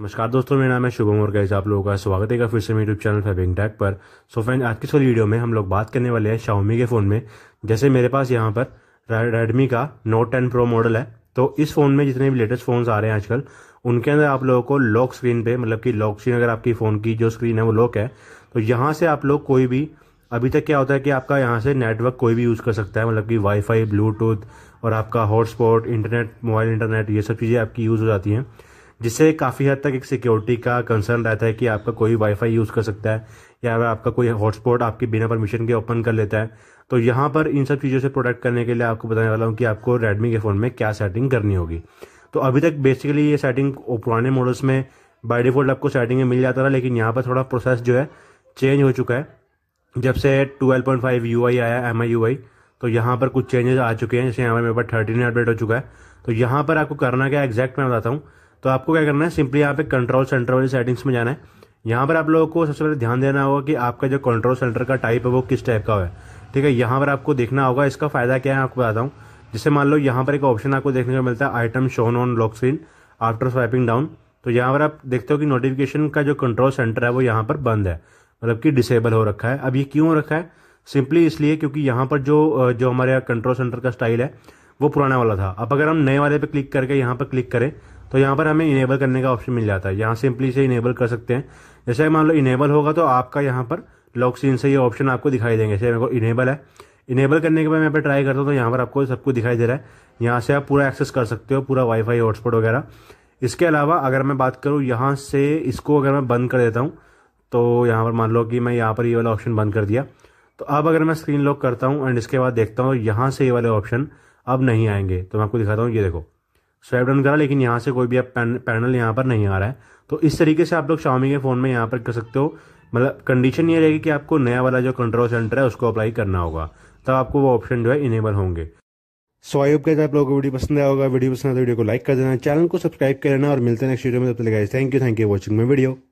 नमस्कार दोस्तों मेरा नाम है शुभम और गैस आप लोगों का स्वागत है फिर से मेरे यूट्यूब चैनल फैबिंग टैक पर सो फ्रेंड आज की इस वीडियो में हम लोग बात करने वाले हैं शाओमी के फ़ोन में जैसे मेरे पास यहाँ पर रेडमी का नोट टेन प्रो मॉडल है तो इस फ़ोन में जितने भी लेटेस्ट फोन आ रहे हैं आजकल उनके अंदर आप लोगों को लॉक स्क्रीन पे मतलब कि लॉक स्क्रीन अगर आपकी फ़ोन की जो स्क्रीन है वो लॉक है तो यहाँ से आप लोग कोई भी अभी तक क्या होता है कि आपका यहाँ से नेटवर्क कोई भी यूज़ कर सकता है मतलब कि वाईफाई ब्लूटूथ और आपका हॉटस्पॉट इंटरनेट मोबाइल इंटरनेट ये सब चीज़ें आपकी यूज़ हो जाती हैं जिससे काफ़ी हद तक एक सिक्योरिटी का कंसर्न रहता है कि आपका कोई वाईफाई यूज़ कर सकता है या आपका कोई हॉटस्पॉट आपके बिना परमिशन के ओपन कर लेता है तो यहाँ पर इन सब चीज़ों से प्रोटेक्ट करने के लिए आपको बताने वाला हूँ कि आपको रेडमी के फ़ोन में क्या सेटिंग करनी होगी तो अभी तक बेसिकली ये सेटिंग पुराने मॉडल्स में बाय डिफ़ॉल्ट आपको सेटिंग में मिल जाता था लेकिन यहाँ पर थोड़ा प्रोसेस जो है चेंज हो चुका है जब से 12.5 पॉइंट आया एम आई तो यहाँ पर कुछ चेंजेस आ चुके हैं जैसे पर मेरे पास थर्टीन अपडेट हो चुका है तो यहाँ पर आपको करना क्या एग्जैक्ट मैं बताता हूँ तो आपको क्या करना है सिंपली यहाँ पे कंट्रोल सेंटर वाली सेटिंग्स में जाना है यहाँ पर आप लोगों को सबसे पहले ध्यान देना होगा कि आपका जो कंट्रोल सेंटर का टाइप है वो किस टाइप का है ठीक है यहाँ पर आपको देखना होगा इसका फ़ायदा क्या है आपको बताता हूँ जैसे मान लो यहाँ पर एक ऑप्शन आपको देखने को मिलता है item shown on lock screen after swiping down तो यहाँ पर आप देखते हो कि नोटिफिकेशन का जो कंट्रोल सेंटर है वो यहाँ पर बंद है मतलब कि डिसेबल हो रखा है अब ये क्यों हो रखा है सिंपली इसलिए क्योंकि यहाँ पर जो जो हमारे कंट्रोल सेंटर का स्टाइल है वो पुराना वाला था अब अगर हम नए वाले पे क्लिक करके यहाँ पर क्लिक करें तो यहाँ पर हमें इनेबल करने का ऑप्शन मिल जाता है यहाँ सिंपली से इनेबल कर सकते हैं जैसे मान लो इनेबल होगा तो आपका यहाँ पर लॉक सीन से ये ऑप्शन आपको दिखाई देंगे जैसे मेरे को इनेबल है इनेबल करने के बाद मैं यहाँ पर ट्राई करता हूँ तो यहाँ पर आपको सब कुछ दिखाई दे रहा है यहाँ से आप पूरा एक्सेस कर सकते हो पूरा वाईफाई हॉटस्पॉट वगैरह इसके अलावा अगर मैं बात करूँ यहाँ से इसको अगर मैं बंद कर देता हूँ तो यहाँ पर मान लो कि मैं यहाँ पर ये वाला ऑप्शन बंद कर दिया तो अब अगर मैं स्क्रीन लॉक करता हूँ एंड इसके बाद देखता हूँ यहाँ से ये वाले ऑप्शन अब नहीं आएंगे तो मैं आपको दिखाता हूँ ये देखो स्वाइप डाउन करा लेकिन यहाँ से कोई भी आप पैनल यहाँ पर नहीं आ रहा है तो इस तरीके से आप लोग शामी के फ़ोन में यहाँ पर कर सकते हो मतलब कंडीशन ये रहेगी कि आपको नया वाला जो कंट्रोल सेंटर है उसको अप्लाई करना होगा तब आपको वो ऑप्शन जो है इनेबल होंगे सो आई होप आप लोगों को वीडियो पसंद आया होगा वीडियो पसंद आया तो वीडियो को लाइक कर देना चैनल को सब्सक्राइब कर देना और मिलते हैं नेक्स्ट वीडियो में तब तक thank you thank you watching my video